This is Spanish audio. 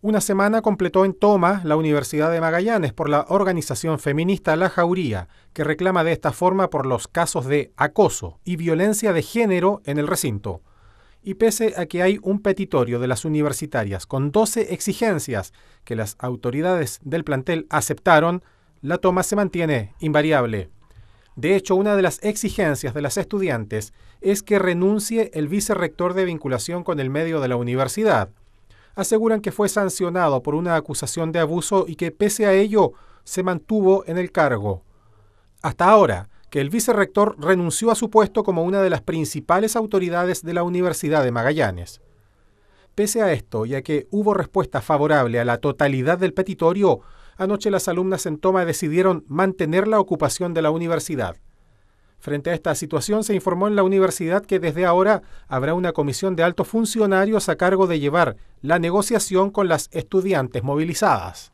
Una semana completó en toma la Universidad de Magallanes por la organización feminista La Jauría, que reclama de esta forma por los casos de acoso y violencia de género en el recinto. Y pese a que hay un petitorio de las universitarias con 12 exigencias que las autoridades del plantel aceptaron, la toma se mantiene invariable. De hecho, una de las exigencias de las estudiantes es que renuncie el vicerrector de vinculación con el medio de la universidad, aseguran que fue sancionado por una acusación de abuso y que pese a ello se mantuvo en el cargo. Hasta ahora, que el vicerrector renunció a su puesto como una de las principales autoridades de la Universidad de Magallanes. Pese a esto, ya que hubo respuesta favorable a la totalidad del petitorio, anoche las alumnas en toma decidieron mantener la ocupación de la universidad. Frente a esta situación, se informó en la universidad que desde ahora habrá una comisión de altos funcionarios a cargo de llevar la negociación con las estudiantes movilizadas.